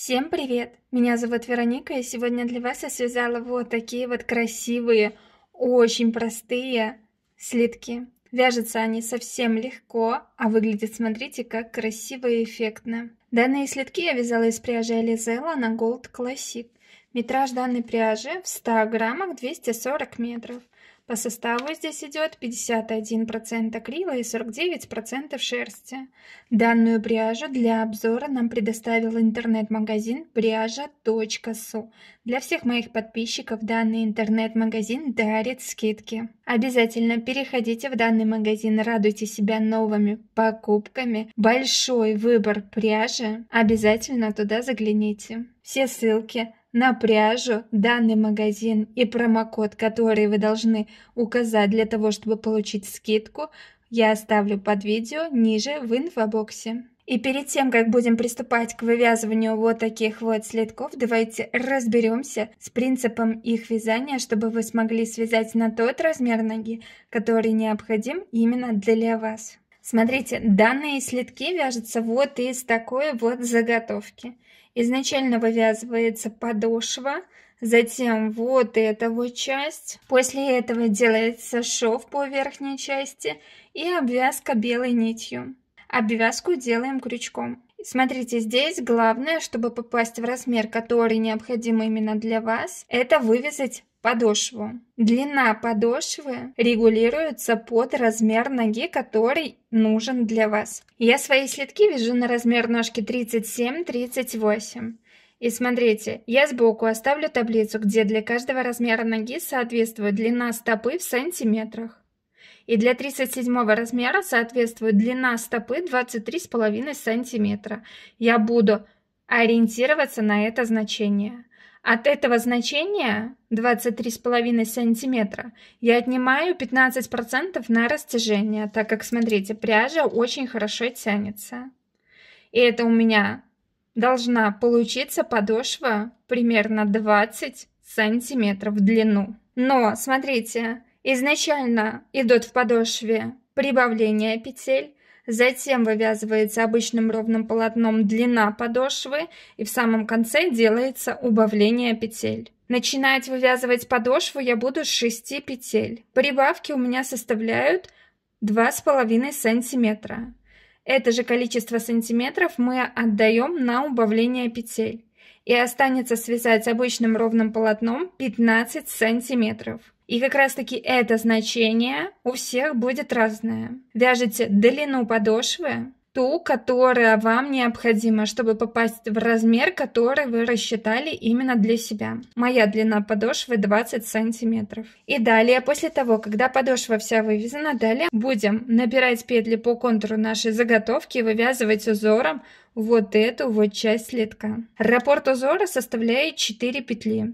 Всем привет! Меня зовут Вероника, и сегодня для вас я связала вот такие вот красивые, очень простые слитки. Вяжутся они совсем легко, а выглядят, смотрите, как красиво и эффектно. Данные слитки я вязала из пряжи Ализела на Gold Classic. Метраж данной пряжи в 100 граммах 240 метров. По составу здесь идет 51% акрила и 49% шерсти. Данную пряжу для обзора нам предоставил интернет-магазин пряжа.су. Для всех моих подписчиков данный интернет-магазин дарит скидки. Обязательно переходите в данный магазин, радуйте себя новыми покупками. Большой выбор пряжи. Обязательно туда загляните. Все ссылки на пряжу, данный магазин и промокод, который вы должны указать для того, чтобы получить скидку, я оставлю под видео ниже в инфобоксе. И перед тем, как будем приступать к вывязыванию вот таких вот следков, давайте разберемся с принципом их вязания, чтобы вы смогли связать на тот размер ноги, который необходим именно для вас. Смотрите, данные следки вяжутся вот из такой вот заготовки. Изначально вывязывается подошва, затем вот эта вот часть. После этого делается шов по верхней части и обвязка белой нитью. Обвязку делаем крючком. Смотрите, здесь главное, чтобы попасть в размер, который необходим именно для вас, это вывязать подошву. Длина подошвы регулируется под размер ноги, который нужен для вас. Я свои следки вяжу на размер ножки 37-38. И смотрите, я сбоку оставлю таблицу, где для каждого размера ноги соответствует длина стопы в сантиметрах. И для 37 размера соответствует длина стопы 23,5 сантиметра. Я буду ориентироваться на это значение. От этого значения 23,5 см я отнимаю 15% на растяжение, так как, смотрите, пряжа очень хорошо тянется. И это у меня должна получиться подошва примерно 20 сантиметров в длину. Но, смотрите, изначально идут в подошве прибавление петель, затем вывязывается обычным ровным полотном длина подошвы и в самом конце делается убавление петель. Начинать вывязывать подошву я буду с 6 петель. Прибавки у меня составляют 2,5 сантиметра. Это же количество сантиметров мы отдаем на убавление петель и останется связать с обычным ровным полотном 15 сантиметров. И как раз таки это значение у всех будет разное. Вяжите длину подошвы, ту, которая вам необходима, чтобы попасть в размер, который вы рассчитали именно для себя. Моя длина подошвы 20 сантиметров. И далее, после того, когда подошва вся вывязана, далее будем набирать петли по контуру нашей заготовки и вывязывать узором вот эту вот часть слитка. Раппорт узора составляет 4 петли.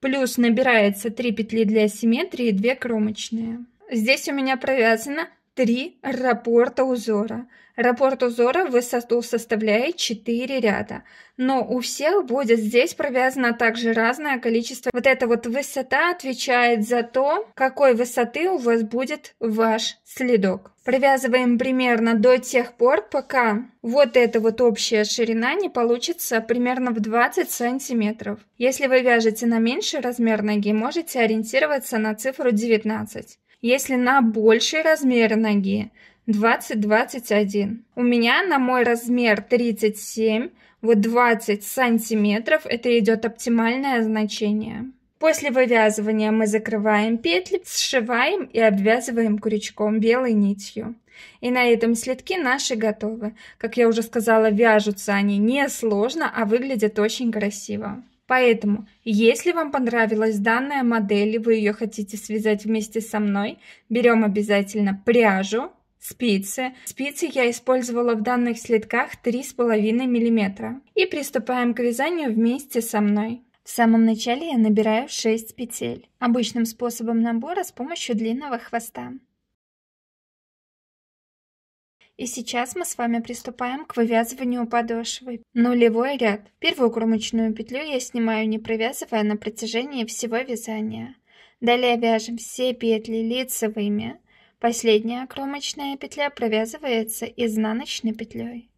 Плюс набирается 3 петли для симметрии и 2 кромочные. Здесь у меня провязано 3 раппорта узора. Рапорт узора в высоту составляет 4 ряда, но у всех будет здесь провязано также разное количество. Вот эта вот высота отвечает за то, какой высоты у вас будет ваш следок. Провязываем примерно до тех пор, пока вот эта вот общая ширина не получится примерно в 20 сантиметров. Если вы вяжете на меньший размер ноги, можете ориентироваться на цифру 19. Если на больший размер ноги, 20-21. У меня на мой размер 37, вот 20 сантиметров это идет оптимальное значение. После вывязывания мы закрываем петли, сшиваем и обвязываем крючком белой нитью. И на этом следки наши готовы. Как я уже сказала, вяжутся они не сложно, а выглядят очень красиво. Поэтому, если вам понравилась данная модель и вы ее хотите связать вместе со мной, берем обязательно пряжу, Спицы. Спицы я использовала в данных слитках 3,5 мм. И приступаем к вязанию вместе со мной. В самом начале я набираю 6 петель, обычным способом набора с помощью длинного хвоста. И сейчас мы с вами приступаем к вывязыванию подошвы. Нулевой ряд. Первую кромочную петлю я снимаю не провязывая на протяжении всего вязания. Далее вяжем все петли лицевыми, Последняя кромочная петля провязывается изнаночной петлей.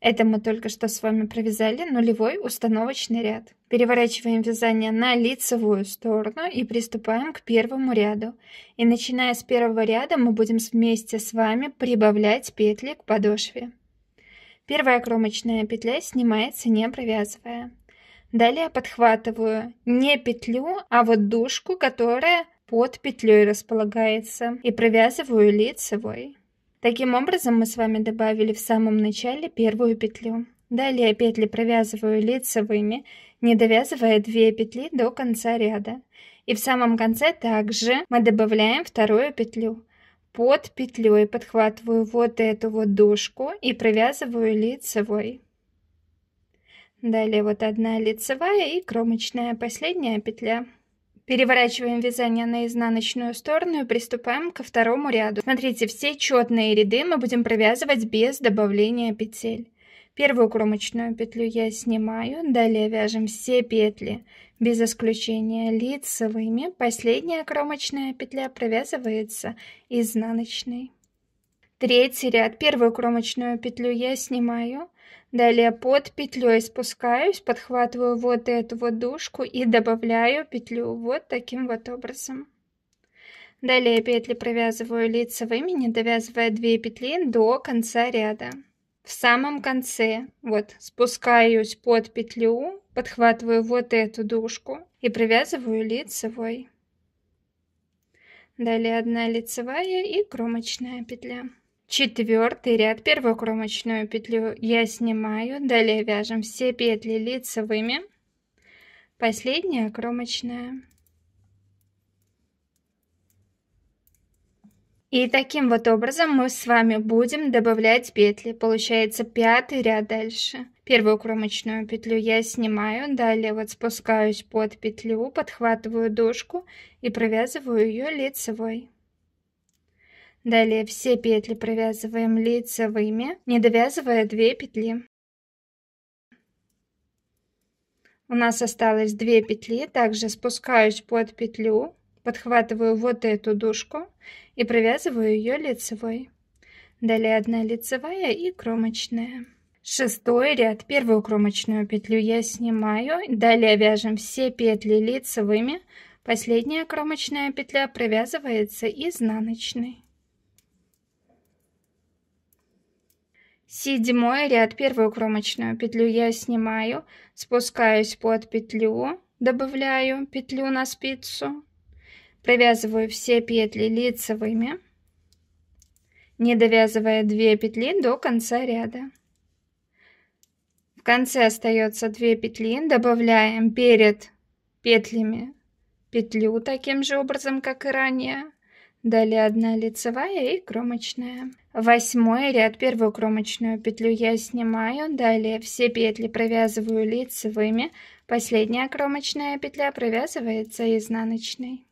Это мы только что с вами провязали нулевой установочный ряд. Переворачиваем вязание на лицевую сторону и приступаем к первому ряду. И начиная с первого ряда мы будем вместе с вами прибавлять петли к подошве. Первая кромочная петля снимается не провязывая. Далее подхватываю не петлю, а вот дужку, которая под петлей располагается, и провязываю лицевой. Таким образом мы с вами добавили в самом начале первую петлю. Далее петли провязываю лицевыми, не довязывая 2 петли до конца ряда. И в самом конце также мы добавляем вторую петлю. Под петлей подхватываю вот эту вот дужку и провязываю лицевой. Далее вот одна лицевая и кромочная последняя петля. Переворачиваем вязание на изнаночную сторону и приступаем ко второму ряду. Смотрите, все четные ряды мы будем провязывать без добавления петель. Первую кромочную петлю я снимаю, далее вяжем все петли, без исключения лицевыми. Последняя кромочная петля провязывается изнаночной. Третий ряд, первую кромочную петлю я снимаю. Далее под петлей спускаюсь, подхватываю вот эту вот дужку и добавляю петлю вот таким вот образом. Далее петли провязываю лицевыми, не довязывая 2 петли до конца ряда. В самом конце вот спускаюсь под петлю, подхватываю вот эту дужку и провязываю лицевой. Далее одна лицевая и кромочная петля. Четвертый ряд, первую кромочную петлю я снимаю, далее вяжем все петли лицевыми, последняя кромочная. И таким вот образом мы с вами будем добавлять петли. Получается пятый ряд дальше. Первую кромочную петлю я снимаю, далее вот спускаюсь под петлю, подхватываю дужку и провязываю ее лицевой. Далее все петли провязываем лицевыми, не довязывая 2 петли. У нас осталось 2 петли, также спускаюсь под петлю, подхватываю вот эту дужку и провязываю ее лицевой. Далее одна лицевая и кромочная. Шестой ряд, первую кромочную петлю я снимаю, далее вяжем все петли лицевыми, последняя кромочная петля провязывается изнаночной. Седьмой ряд, первую кромочную петлю я снимаю, спускаюсь под петлю, добавляю петлю на спицу, провязываю все петли лицевыми, не довязывая 2 петли до конца ряда. В конце остается 2 петли, добавляем перед петлями петлю таким же образом, как и ранее, Далее одна лицевая и кромочная. Восьмой ряд, первую кромочную петлю я снимаю, далее все петли провязываю лицевыми, последняя кромочная петля провязывается изнаночной.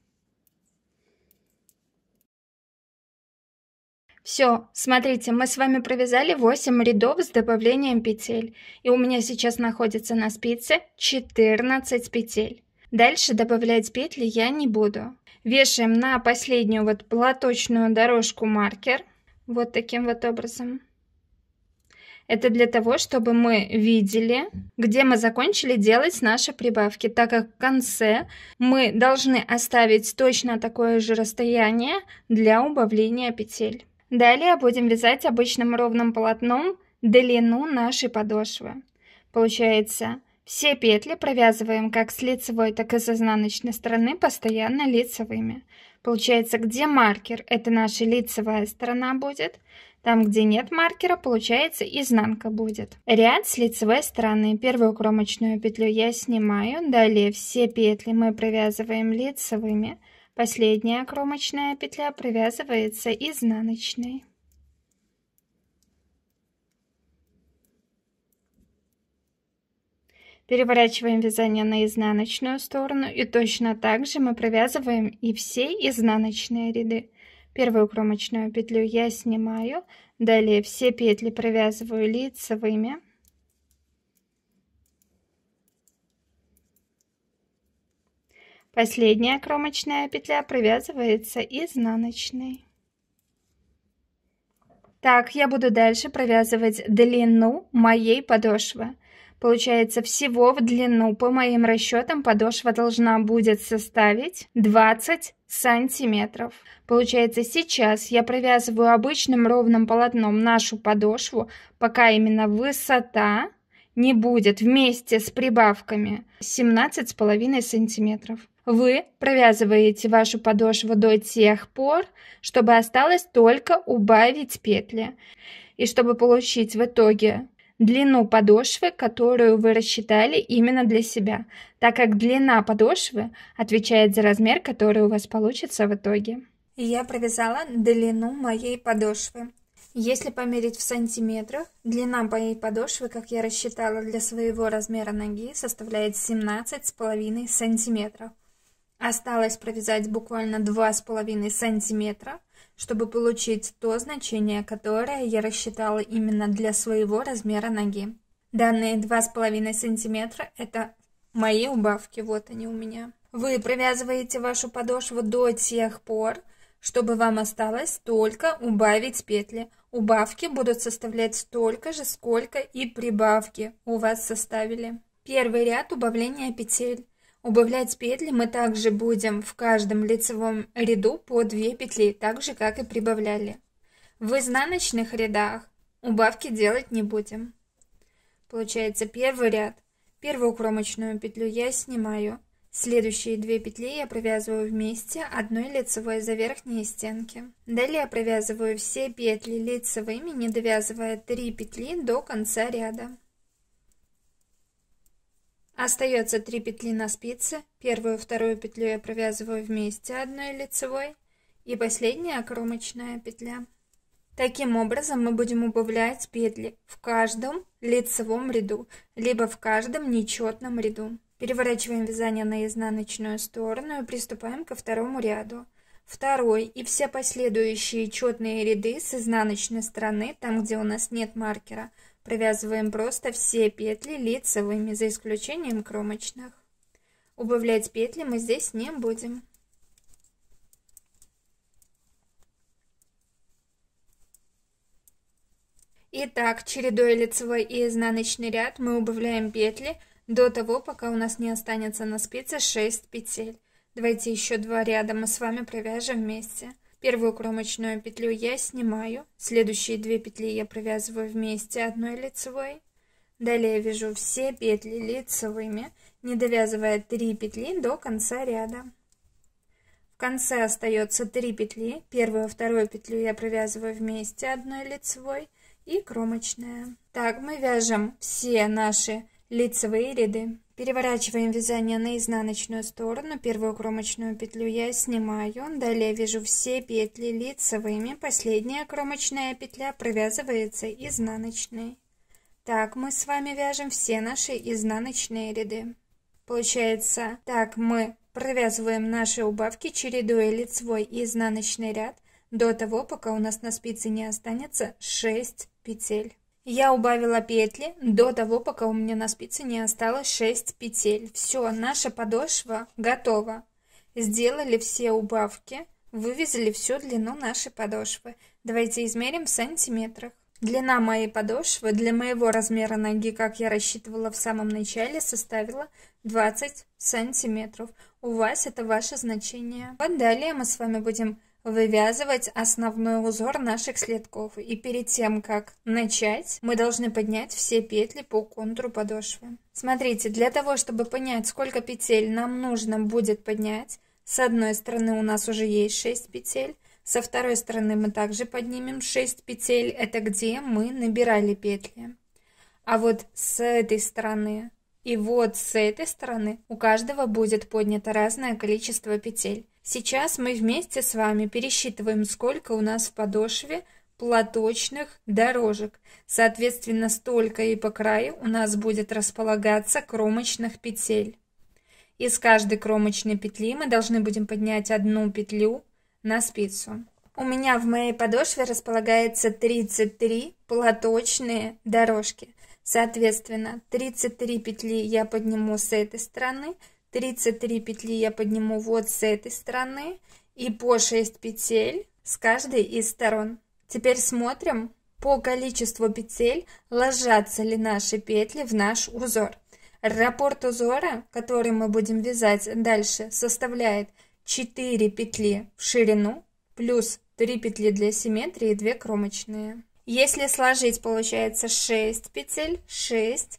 Все, смотрите, мы с вами провязали 8 рядов с добавлением петель, и у меня сейчас находится на спице 14 петель. Дальше добавлять петли я не буду. Вешаем на последнюю вот платочную дорожку маркер. Вот таким вот образом. Это для того, чтобы мы видели, где мы закончили делать наши прибавки, так как в конце мы должны оставить точно такое же расстояние для убавления петель. Далее будем вязать обычным ровным полотном длину нашей подошвы. Получается все петли провязываем как с лицевой, так и с изнаночной стороны постоянно лицевыми. Получается, где маркер, это наша лицевая сторона будет. Там, где нет маркера, получается изнанка будет. Ряд с лицевой стороны. Первую кромочную петлю я снимаю. Далее все петли мы провязываем лицевыми. Последняя кромочная петля провязывается изнаночной. Переворачиваем вязание на изнаночную сторону и точно так же мы провязываем и все изнаночные ряды. Первую кромочную петлю я снимаю, далее все петли провязываю лицевыми. Последняя кромочная петля провязывается изнаночной. Так я буду дальше провязывать длину моей подошвы. Получается, всего в длину, по моим расчетам, подошва должна будет составить 20 сантиметров. Получается, сейчас я провязываю обычным ровным полотном нашу подошву, пока именно высота не будет вместе с прибавками 17,5 сантиметров. Вы провязываете вашу подошву до тех пор, чтобы осталось только убавить петли. И чтобы получить в итоге длину подошвы, которую вы рассчитали именно для себя, так как длина подошвы отвечает за размер, который у вас получится в итоге. Я провязала длину моей подошвы. Если померить в сантиметрах, длина моей подошвы, как я рассчитала для своего размера ноги, составляет 17,5 сантиметров. Осталось провязать буквально 2,5 сантиметра чтобы получить то значение, которое я рассчитала именно для своего размера ноги. Данные 2,5 см – это мои убавки, вот они у меня. Вы провязываете вашу подошву до тех пор, чтобы вам осталось только убавить петли. Убавки будут составлять столько же, сколько и прибавки у вас составили. Первый ряд убавления петель. Убавлять петли мы также будем в каждом лицевом ряду по 2 петли, так же как и прибавляли. В изнаночных рядах убавки делать не будем. Получается первый ряд. Первую кромочную петлю я снимаю. Следующие две петли я провязываю вместе одной лицевой за верхние стенки. Далее провязываю все петли лицевыми, не довязывая 3 петли до конца ряда. Остается три петли на спице. Первую вторую петлю я провязываю вместе одной лицевой и последняя кромочная петля. Таким образом мы будем убавлять петли в каждом лицевом ряду, либо в каждом нечетном ряду. Переворачиваем вязание на изнаночную сторону и приступаем ко второму ряду. Второй и все последующие четные ряды с изнаночной стороны, там где у нас нет маркера – Провязываем просто все петли лицевыми, за исключением кромочных. Убавлять петли мы здесь не будем. Итак, чередуя лицевой и изнаночный ряд, мы убавляем петли до того, пока у нас не останется на спице 6 петель. Давайте еще два ряда мы с вами провяжем вместе. Первую кромочную петлю я снимаю, следующие две петли я провязываю вместе одной лицевой. Далее вяжу все петли лицевыми, не довязывая 3 петли до конца ряда. В конце остается 3 петли. Первую, и вторую петлю я провязываю вместе одной лицевой и кромочная. Так мы вяжем все наши лицевые ряды. Переворачиваем вязание на изнаночную сторону, первую кромочную петлю я снимаю, далее вяжу все петли лицевыми, последняя кромочная петля провязывается изнаночной. Так мы с вами вяжем все наши изнаночные ряды. Получается, так мы провязываем наши убавки, чередуя лицевой и изнаночный ряд, до того, пока у нас на спице не останется 6 петель. Я убавила петли до того, пока у меня на спице не осталось 6 петель. Все, наша подошва готова. Сделали все убавки, вывезли всю длину нашей подошвы. Давайте измерим в сантиметрах. Длина моей подошвы для моего размера ноги, как я рассчитывала в самом начале, составила 20 сантиметров. У вас это ваше значение. Вот далее мы с вами будем вывязывать основной узор наших следков. И перед тем, как начать, мы должны поднять все петли по контуру подошвы. Смотрите, для того, чтобы понять, сколько петель нам нужно будет поднять, с одной стороны у нас уже есть 6 петель, со второй стороны мы также поднимем 6 петель, это где мы набирали петли. А вот с этой стороны и вот с этой стороны у каждого будет поднято разное количество петель. Сейчас мы вместе с вами пересчитываем, сколько у нас в подошве платочных дорожек. Соответственно, столько и по краю у нас будет располагаться кромочных петель. Из каждой кромочной петли мы должны будем поднять одну петлю на спицу. У меня в моей подошве располагается 33 платочные дорожки. Соответственно, 33 петли я подниму с этой стороны – 33 петли я подниму вот с этой стороны и по 6 петель с каждой из сторон. Теперь смотрим по количеству петель, ложатся ли наши петли в наш узор. Раппорт узора, который мы будем вязать дальше, составляет 4 петли в ширину плюс 3 петли для симметрии и 2 кромочные. Если сложить, получается 6 петель, 6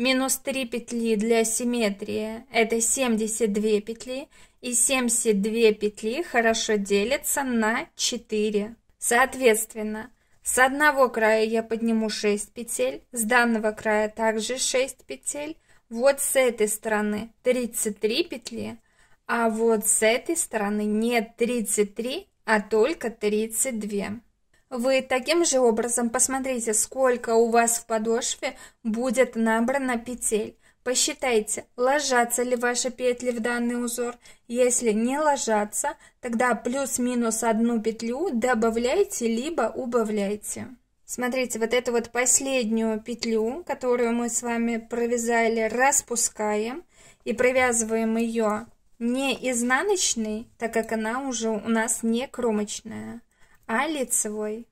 минус 3 петли для симметрии, это 72 петли, и 72 петли хорошо делятся на 4. Соответственно, с одного края я подниму 6 петель, с данного края также 6 петель, вот с этой стороны 33 петли, а вот с этой стороны нет 33, а только 32. Вы таким же образом посмотрите, сколько у вас в подошве будет набрано петель. Посчитайте, ложатся ли ваши петли в данный узор. Если не ложатся, тогда плюс-минус одну петлю добавляйте, либо убавляйте. Смотрите, вот эту вот последнюю петлю, которую мы с вами провязали, распускаем и провязываем ее не изнаночной, так как она уже у нас не кромочная, а лицевой.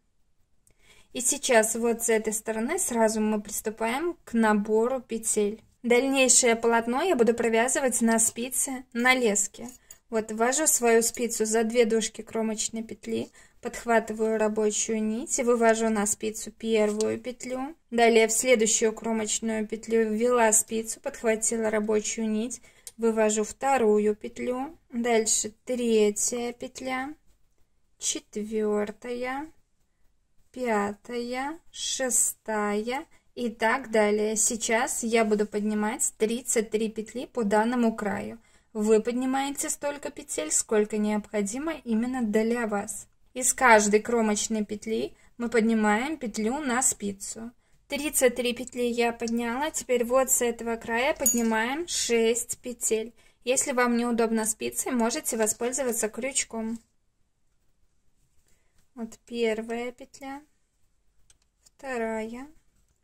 И сейчас вот с этой стороны сразу мы приступаем к набору петель. Дальнейшее полотно я буду провязывать на спице на леске. Вот ввожу свою спицу за две дужки кромочной петли, подхватываю рабочую нить и вывожу на спицу первую петлю. Далее в следующую кромочную петлю ввела спицу, подхватила рабочую нить, вывожу вторую петлю, дальше третья петля, четвертая, пятая, шестая и так далее. Сейчас я буду поднимать 33 петли по данному краю. Вы поднимаете столько петель, сколько необходимо именно для вас. Из каждой кромочной петли мы поднимаем петлю на спицу. 33 петли я подняла, теперь вот с этого края поднимаем 6 петель. Если вам неудобно спицей, можете воспользоваться крючком вот первая петля вторая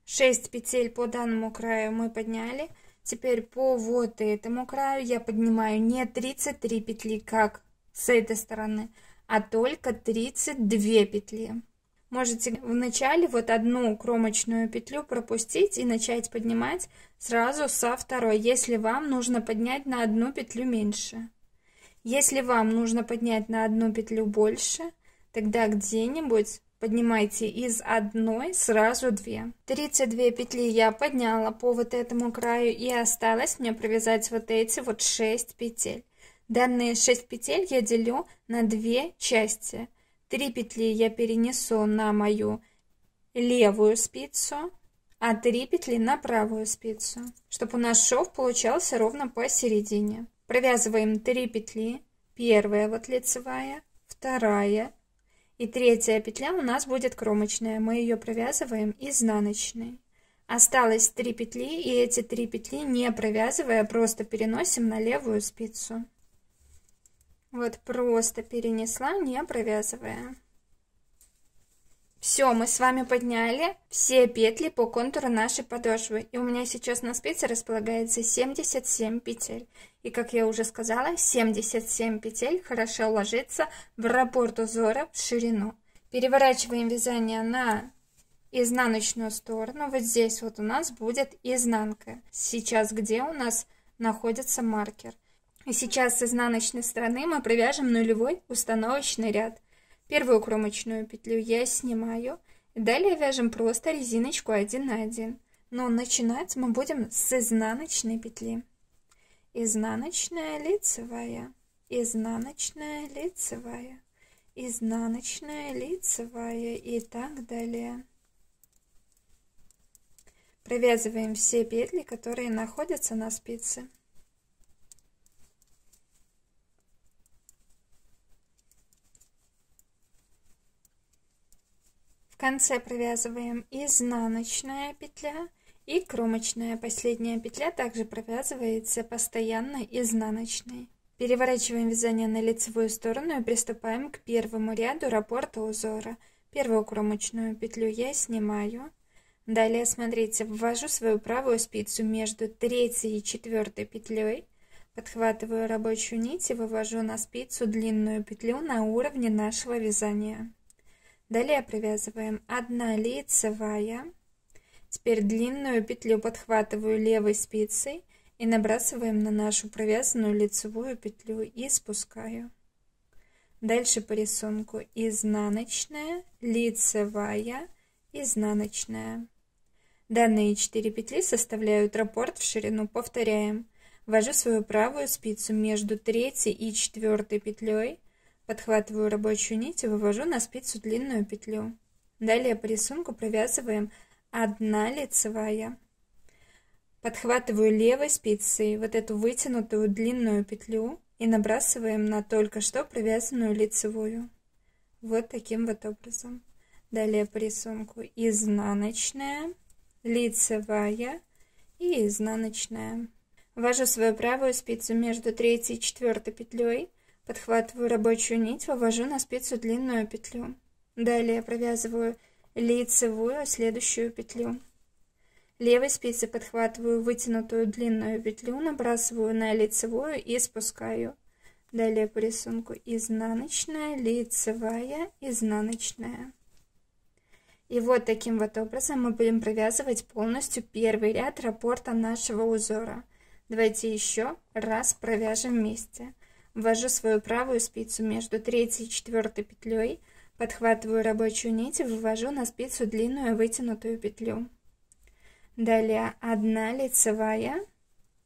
6 петель по данному краю мы подняли теперь по вот этому краю я поднимаю не 33 петли как с этой стороны а только 32 петли можете вначале вот одну кромочную петлю пропустить и начать поднимать сразу со второй, если вам нужно поднять на одну петлю меньше. Если вам нужно поднять на одну петлю больше, Тогда где-нибудь поднимайте из одной сразу две. 32 петли я подняла по вот этому краю и осталось мне провязать вот эти вот 6 петель. Данные 6 петель я делю на две части. 3 петли я перенесу на мою левую спицу, а 3 петли на правую спицу, чтобы у нас шов получался ровно посередине. Провязываем 3 петли. Первая вот лицевая, вторая, и третья петля у нас будет кромочная. Мы ее провязываем изнаночной. Осталось 3 петли, и эти 3 петли, не провязывая, просто переносим на левую спицу. Вот просто перенесла, не провязывая. Все, мы с вами подняли все петли по контуру нашей подошвы. И у меня сейчас на спице располагается 77 петель. И как я уже сказала, 77 петель хорошо ложится в раппорт узора в ширину. Переворачиваем вязание на изнаночную сторону. Вот здесь вот у нас будет изнанка. Сейчас где у нас находится маркер. И сейчас с изнаночной стороны мы провяжем нулевой установочный ряд. Первую кромочную петлю я снимаю. Далее вяжем просто резиночку один на один. Но начинать мы будем с изнаночной петли. Изнаночная лицевая, изнаночная лицевая, изнаночная лицевая и так далее. Провязываем все петли, которые находятся на спице. конце провязываем изнаночная петля и кромочная последняя петля также провязывается постоянно изнаночной. Переворачиваем вязание на лицевую сторону и приступаем к первому ряду раппорта узора. Первую кромочную петлю я снимаю. Далее, смотрите, ввожу свою правую спицу между третьей и четвертой петлей, подхватываю рабочую нить и вывожу на спицу длинную петлю на уровне нашего вязания. Далее провязываем 1 лицевая. Теперь длинную петлю подхватываю левой спицей и набрасываем на нашу провязанную лицевую петлю и спускаю. Дальше по рисунку изнаночная, лицевая, изнаночная. Данные 4 петли составляют раппорт в ширину. Повторяем. Ввожу свою правую спицу между третьей и четвертой петлей Подхватываю рабочую нить и вывожу на спицу длинную петлю. Далее по рисунку провязываем одна лицевая. Подхватываю левой спицей вот эту вытянутую длинную петлю и набрасываем на только что провязанную лицевую. Вот таким вот образом. Далее по рисунку изнаночная, лицевая и изнаночная. Ввожу свою правую спицу между третьей и четвертой петлей Подхватываю рабочую нить, вывожу на спицу длинную петлю. Далее провязываю лицевую следующую петлю. Левой спицы подхватываю вытянутую длинную петлю, набрасываю на лицевую и спускаю. Далее по рисунку изнаночная, лицевая, изнаночная. И вот таким вот образом мы будем провязывать полностью первый ряд раппорта нашего узора. Давайте еще раз провяжем вместе. Ввожу свою правую спицу между третьей и четвертой петлей, подхватываю рабочую нить и вывожу на спицу длинную вытянутую петлю. Далее одна лицевая,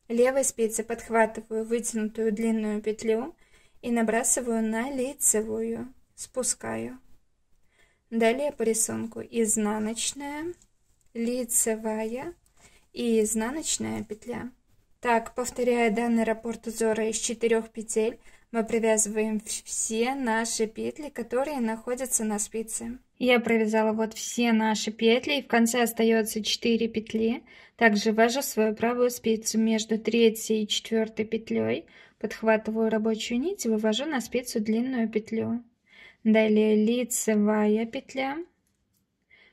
левой спицей подхватываю вытянутую длинную петлю и набрасываю на лицевую, спускаю. Далее по рисунку изнаночная, лицевая и изнаночная петля. Так, повторяя данный раппорт узора из четырех петель, мы привязываем все наши петли, которые находятся на спице. Я провязала вот все наши петли, и в конце остается 4 петли. Также ввожу свою правую спицу между третьей и четвертой петлей, подхватываю рабочую нить и вывожу на спицу длинную петлю. Далее лицевая петля,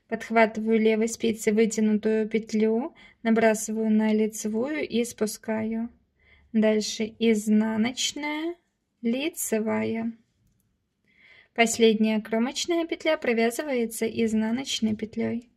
подхватываю левой спицей вытянутую петлю, набрасываю на лицевую и спускаю. Дальше изнаночная, лицевая. Последняя кромочная петля провязывается изнаночной петлей.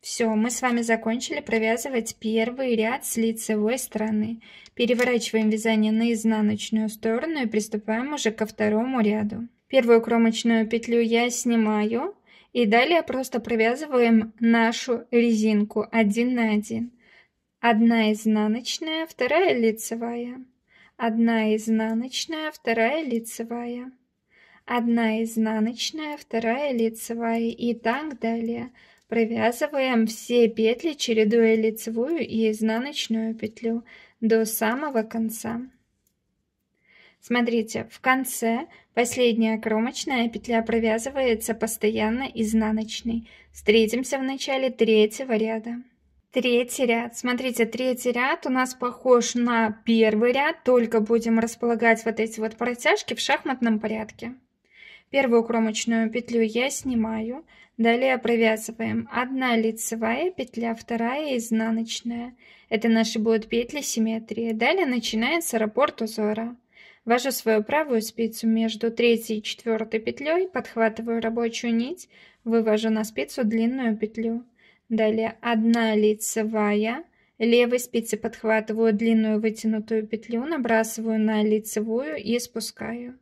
Все, мы с вами закончили провязывать первый ряд с лицевой стороны. Переворачиваем вязание на изнаночную сторону и приступаем уже ко второму ряду. Первую кромочную петлю я снимаю и далее просто провязываем нашу резинку один на один. Одна изнаночная, вторая лицевая. Одна изнаночная, вторая лицевая. Одна изнаночная, вторая лицевая и так далее. Провязываем все петли, чередуя лицевую и изнаночную петлю до самого конца. Смотрите, в конце последняя кромочная петля провязывается постоянно изнаночной. Встретимся в начале третьего ряда. Третий ряд. Смотрите, третий ряд у нас похож на первый ряд, только будем располагать вот эти вот протяжки в шахматном порядке. Первую кромочную петлю я снимаю, далее провязываем 1 лицевая петля, 2 изнаночная. Это наши будут петли симметрии. Далее начинается раппорт узора. Ввожу свою правую спицу между третьей и четвертой петлей, подхватываю рабочую нить, вывожу на спицу длинную петлю. Далее одна лицевая. Левой спицей подхватываю длинную вытянутую петлю, набрасываю на лицевую и спускаю.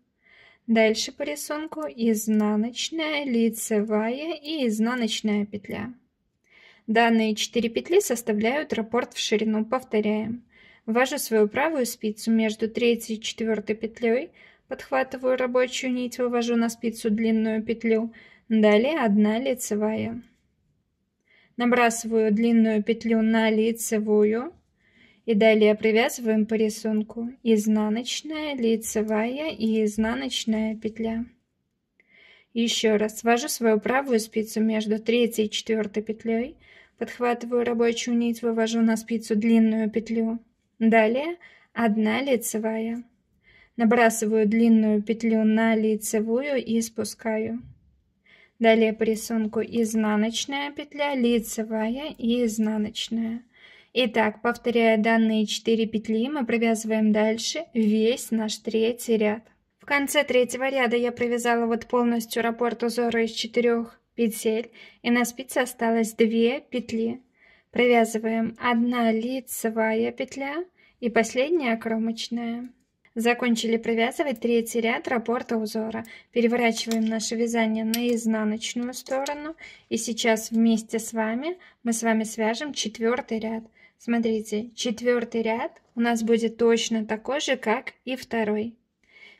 Дальше по рисунку изнаночная, лицевая и изнаночная петля. Данные 4 петли составляют раппорт в ширину. Повторяем. Ввожу свою правую спицу между третьей и четвертой петлей, подхватываю рабочую нить, вывожу на спицу длинную петлю, далее одна лицевая. Набрасываю длинную петлю на лицевую и далее привязываем по рисунку изнаночная, лицевая и изнаночная петля. Еще раз свожу свою правую спицу между третьей и четвертой петлей, подхватываю рабочую нить, вывожу на спицу длинную петлю. Далее одна лицевая. Набрасываю длинную петлю на лицевую и спускаю. Далее по рисунку изнаночная петля, лицевая и изнаночная. Итак, повторяя данные 4 петли, мы провязываем дальше весь наш третий ряд. В конце третьего ряда я провязала вот полностью раппорт узора из 4 петель, и на спице осталось 2 петли. Провязываем 1 лицевая петля и последняя кромочная. Закончили провязывать третий ряд раппорта узора. Переворачиваем наше вязание на изнаночную сторону. И сейчас вместе с вами мы с вами свяжем четвертый ряд. Смотрите, четвертый ряд у нас будет точно такой же, как и второй.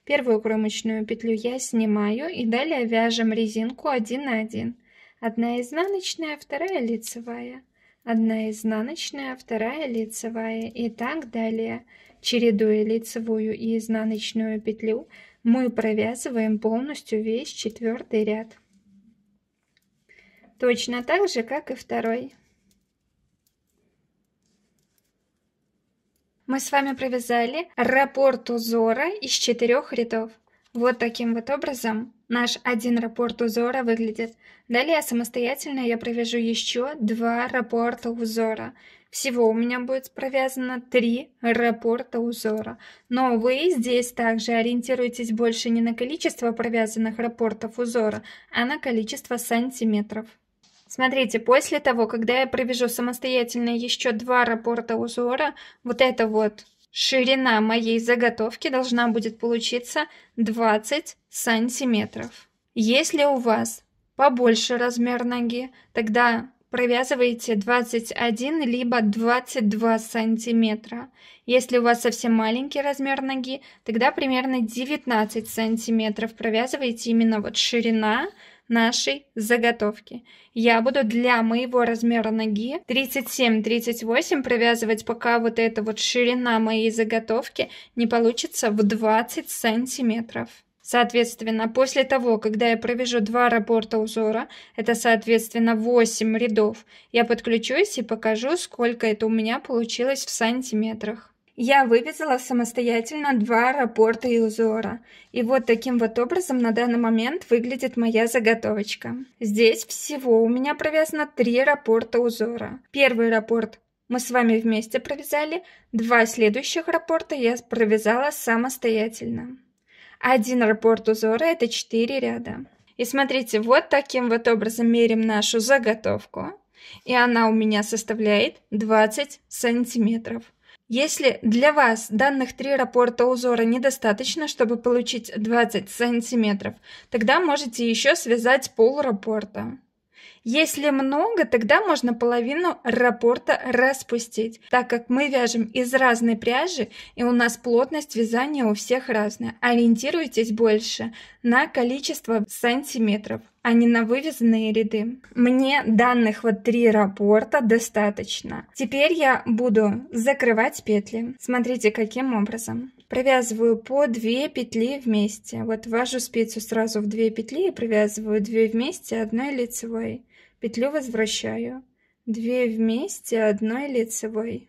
Первую кромочную петлю я снимаю и далее вяжем резинку 1 на 1. Одна изнаночная, вторая лицевая. Одна изнаночная, вторая лицевая и так далее. Чередуя лицевую и изнаночную петлю, мы провязываем полностью весь четвертый ряд. Точно так же, как и второй. Мы с вами провязали раппорт узора из четырех рядов. Вот таким вот образом наш один раппорт узора выглядит. Далее самостоятельно я провяжу еще два раппорта узора. Всего у меня будет провязано три рапорта узора. Но вы здесь также ориентируйтесь больше не на количество провязанных рапортов узора, а на количество сантиметров. Смотрите, после того, когда я провяжу самостоятельно еще два рапорта узора, вот эта вот ширина моей заготовки должна будет получиться 20 сантиметров. Если у вас побольше размер ноги, тогда провязываете 21 либо 22 сантиметра. Если у вас совсем маленький размер ноги, тогда примерно 19 сантиметров провязываете именно вот ширина нашей заготовки. Я буду для моего размера ноги 37-38 провязывать, пока вот эта вот ширина моей заготовки не получится в 20 сантиметров. Соответственно, после того, когда я провяжу два рапорта узора, это соответственно 8 рядов, я подключусь и покажу, сколько это у меня получилось в сантиметрах. Я вывязала самостоятельно два рапорта и узора. И вот таким вот образом на данный момент выглядит моя заготовочка. Здесь всего у меня провязано три рапорта узора. Первый рапорт мы с вами вместе провязали, два следующих рапорта я провязала самостоятельно. Один раппорт узора – это 4 ряда. И смотрите, вот таким вот образом мерим нашу заготовку. И она у меня составляет 20 сантиметров. Если для вас данных три раппорта узора недостаточно, чтобы получить 20 сантиметров, тогда можете еще связать пол раппорта. Если много, тогда можно половину рапорта распустить, так как мы вяжем из разной пряжи, и у нас плотность вязания у всех разная. Ориентируйтесь больше на количество сантиметров а не на вывязанные ряды. Мне данных вот три рапорта достаточно. Теперь я буду закрывать петли. Смотрите, каким образом. Провязываю по 2 петли вместе. Вот ввожу спицу сразу в 2 петли и провязываю 2 вместе одной лицевой петлю возвращаю. Две вместе одной лицевой.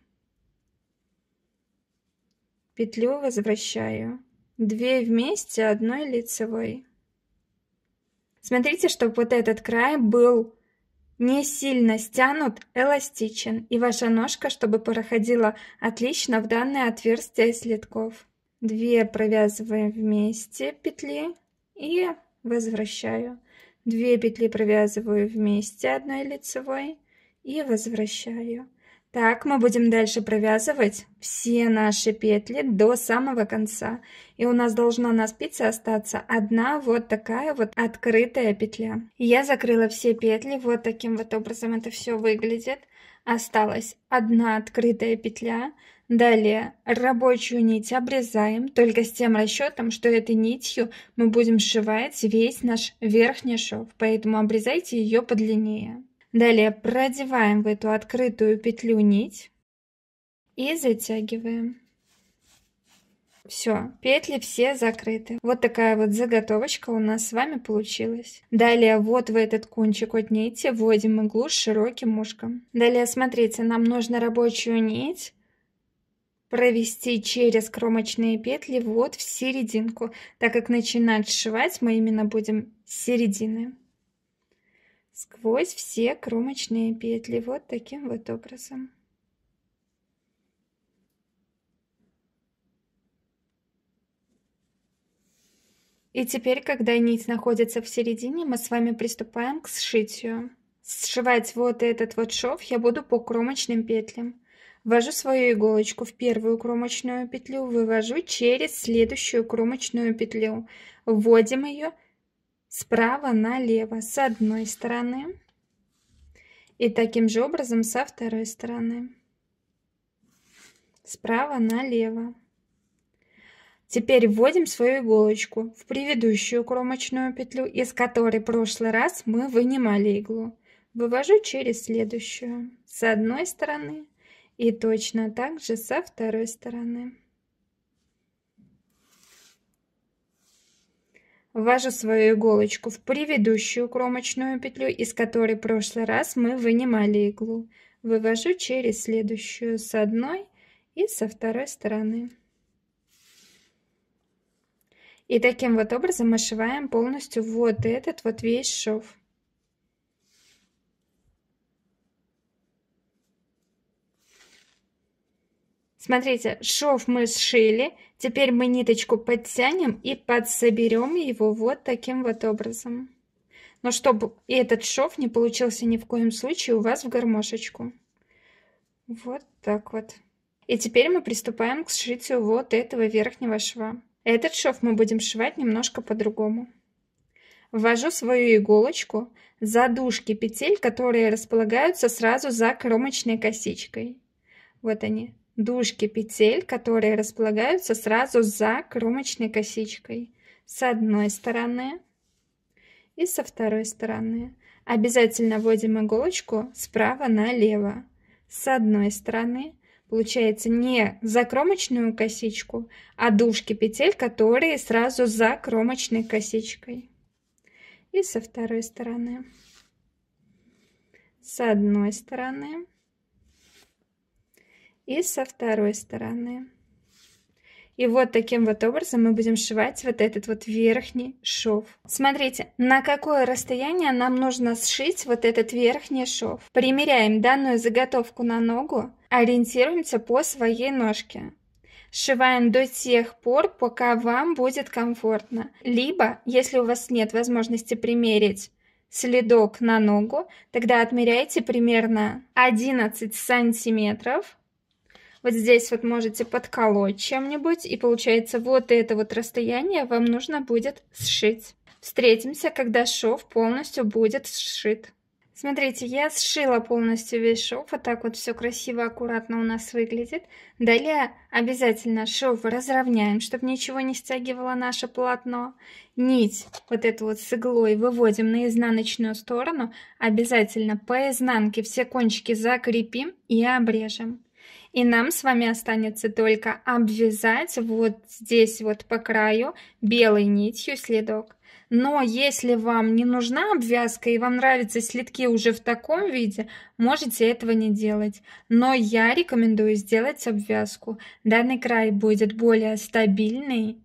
Петлю возвращаю. Две вместе одной лицевой. Смотрите, чтобы вот этот край был не сильно стянут, эластичен, и ваша ножка, чтобы проходила отлично в данное отверстие следков. Две провязываем вместе петли и возвращаю. Две петли провязываю вместе одной лицевой и возвращаю. Так мы будем дальше провязывать все наши петли до самого конца. И у нас должна на спице остаться одна вот такая вот открытая петля. Я закрыла все петли, вот таким вот образом это все выглядит. Осталась одна открытая петля. Далее рабочую нить обрезаем только с тем расчетом, что этой нитью мы будем сшивать весь наш верхний шов, поэтому обрезайте ее подлиннее. Далее продеваем в эту открытую петлю нить и затягиваем. Все, петли все закрыты. Вот такая вот заготовочка у нас с вами получилась. Далее вот в этот кончик от нити вводим иглу с широким ушком. Далее, смотрите, нам нужно рабочую нить провести через кромочные петли вот в серединку, так как начинать сшивать мы именно будем с середины. Сквозь все кромочные петли, вот таким вот образом. И теперь, когда нить находится в середине, мы с вами приступаем к сшитию. Сшивать вот этот вот шов я буду по кромочным петлям. Ввожу свою иголочку в первую кромочную петлю, вывожу через следующую кромочную петлю. Вводим ее справа налево с одной стороны и таким же образом со второй стороны. Справа налево. Теперь вводим свою иголочку в предыдущую кромочную петлю, из которой прошлый раз мы вынимали иглу. Вывожу через следующую. С одной стороны и точно так же со второй стороны. Ввожу свою иголочку в предыдущую кромочную петлю, из которой в прошлый раз мы вынимали иглу. Вывожу через следующую с одной и со второй стороны. И таким вот образом мы шиваем полностью вот этот вот весь шов. Смотрите, шов мы сшили, теперь мы ниточку подтянем и подсоберем его вот таким вот образом. Но чтобы и этот шов не получился ни в коем случае у вас в гармошечку. Вот так вот. И теперь мы приступаем к сшитию вот этого верхнего шва. Этот шов мы будем сшивать немножко по-другому. Ввожу свою иголочку за дужки петель, которые располагаются сразу за кромочной косичкой. Вот они, дужки петель, которые располагаются сразу за кромочной косичкой. С одной стороны и со второй стороны. Обязательно вводим иголочку справа налево. С одной стороны получается не за кромочную косичку, а дужки петель, которые сразу за кромочной косичкой. И со второй стороны. С одной стороны и со второй стороны. И вот таким вот образом мы будем сшивать вот этот вот верхний шов. Смотрите, на какое расстояние нам нужно сшить вот этот верхний шов. Примеряем данную заготовку на ногу, ориентируемся по своей ножке. Сшиваем до тех пор, пока вам будет комфортно. Либо, если у вас нет возможности примерить следок на ногу, тогда отмеряйте примерно 11 сантиметров вот здесь вот можете подколоть чем-нибудь, и получается вот это вот расстояние вам нужно будет сшить. Встретимся, когда шов полностью будет сшит. Смотрите, я сшила полностью весь шов, вот так вот все красиво, аккуратно у нас выглядит. Далее обязательно шов разровняем, чтобы ничего не стягивало наше полотно. Нить вот эту вот с иглой выводим на изнаночную сторону. Обязательно по изнанке все кончики закрепим и обрежем. И нам с вами останется только обвязать вот здесь вот по краю белой нитью следок. Но если вам не нужна обвязка и вам нравятся следки уже в таком виде, можете этого не делать. Но я рекомендую сделать обвязку. Данный край будет более стабильный,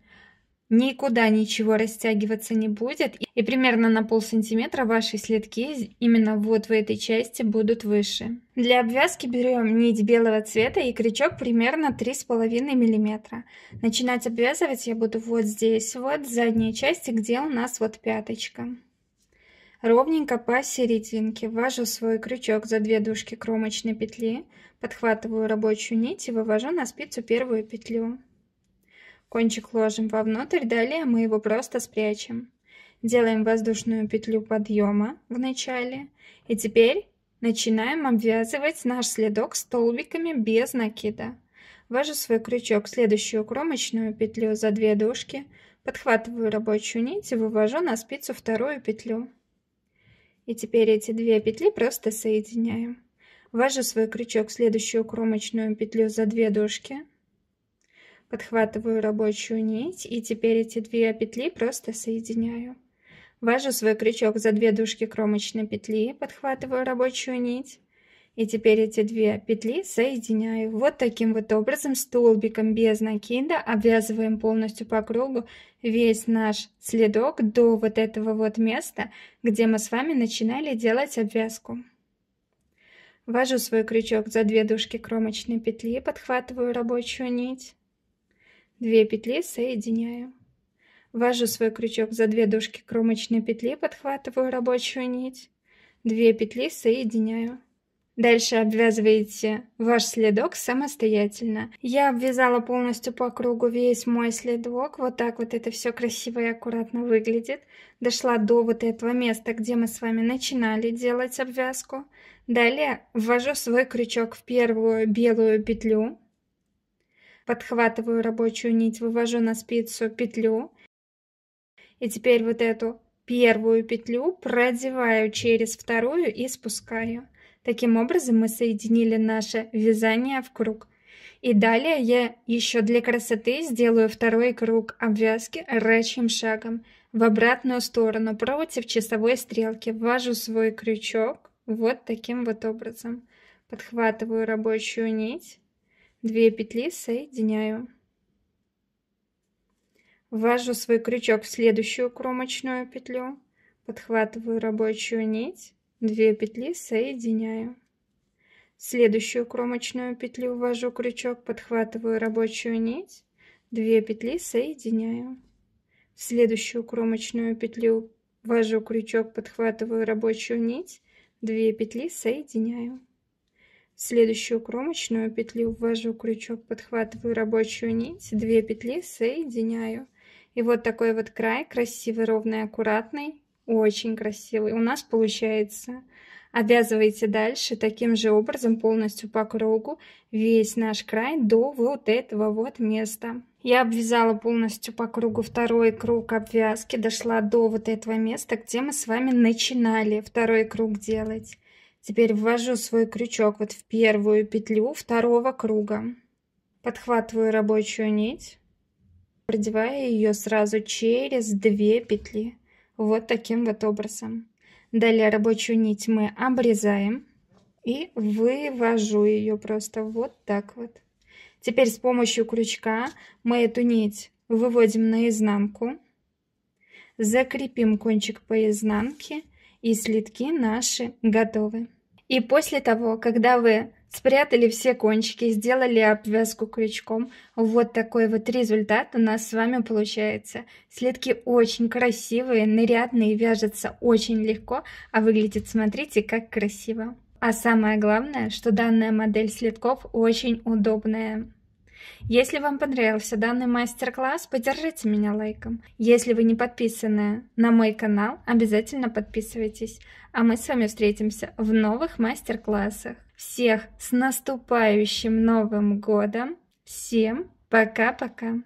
никуда ничего растягиваться не будет, и примерно на пол сантиметра ваши следки именно вот в этой части будут выше. Для обвязки берем нить белого цвета и крючок примерно 3,5 мм. Начинать обвязывать я буду вот здесь, вот в задней части, где у нас вот пяточка. Ровненько по серединке ввожу свой крючок за две дужки кромочной петли, подхватываю рабочую нить и вывожу на спицу первую петлю. Кончик ложим вовнутрь, далее мы его просто спрячем. Делаем воздушную петлю подъема в начале. И теперь начинаем обвязывать наш следок столбиками без накида. Ввожу свой крючок в следующую кромочную петлю за две дужки, подхватываю рабочую нить и вывожу на спицу вторую петлю. И теперь эти две петли просто соединяем. Ввожу свой крючок в следующую кромочную петлю за две дужки, Подхватываю рабочую нить и теперь эти две петли просто соединяю. Ввожу свой крючок за две дужки кромочной петли, подхватываю рабочую нить. И теперь эти две петли соединяю. Вот таким вот образом столбиком без накида обвязываем полностью по кругу весь наш следок до вот этого вот места, где мы с вами начинали делать обвязку. Ввожу свой крючок за две дужки кромочной петли, подхватываю рабочую нить. 2 петли соединяю. Ввожу свой крючок за две дужки кромочной петли, подхватываю рабочую нить, 2 петли соединяю. Дальше обвязываете ваш следок самостоятельно. Я обвязала полностью по кругу весь мой следок. Вот так вот это все красиво и аккуратно выглядит. Дошла до вот этого места, где мы с вами начинали делать обвязку. Далее ввожу свой крючок в первую белую петлю подхватываю рабочую нить, вывожу на спицу петлю. И теперь вот эту первую петлю продеваю через вторую и спускаю. Таким образом мы соединили наше вязание в круг. И далее я еще для красоты сделаю второй круг обвязки рычим шагом в обратную сторону против часовой стрелки. Ввожу свой крючок вот таким вот образом. Подхватываю рабочую нить 2 петли соединяю. Ввожу свой крючок в следующую кромочную петлю, подхватываю рабочую нить, 2 петли соединяю. В следующую кромочную петлю ввожу крючок, подхватываю рабочую нить, 2 петли соединяю. В следующую кромочную петлю ввожу крючок, подхватываю рабочую нить, 2 петли соединяю следующую кромочную петлю ввожу крючок, подхватываю рабочую нить, две петли соединяю. И вот такой вот край, красивый, ровный, аккуратный, очень красивый у нас получается. Обвязывайте дальше таким же образом полностью по кругу весь наш край до вот этого вот места. Я обвязала полностью по кругу второй круг обвязки, дошла до вот этого места, где мы с вами начинали второй круг делать. Теперь ввожу свой крючок вот в первую петлю второго круга. Подхватываю рабочую нить, продевая ее сразу через две петли. Вот таким вот образом. Далее рабочую нить мы обрезаем и вывожу ее просто вот так вот. Теперь с помощью крючка мы эту нить выводим на изнанку, закрепим кончик по изнанке и слитки наши готовы. И после того, когда вы спрятали все кончики, сделали обвязку крючком, вот такой вот результат у нас с вами получается. Слитки очень красивые, нарядные, вяжутся очень легко, а выглядит, смотрите, как красиво. А самое главное, что данная модель следков очень удобная. Если вам понравился данный мастер-класс, поддержите меня лайком. Если вы не подписаны на мой канал, обязательно подписывайтесь. А мы с вами встретимся в новых мастер-классах. Всех с наступающим Новым Годом! Всем пока-пока!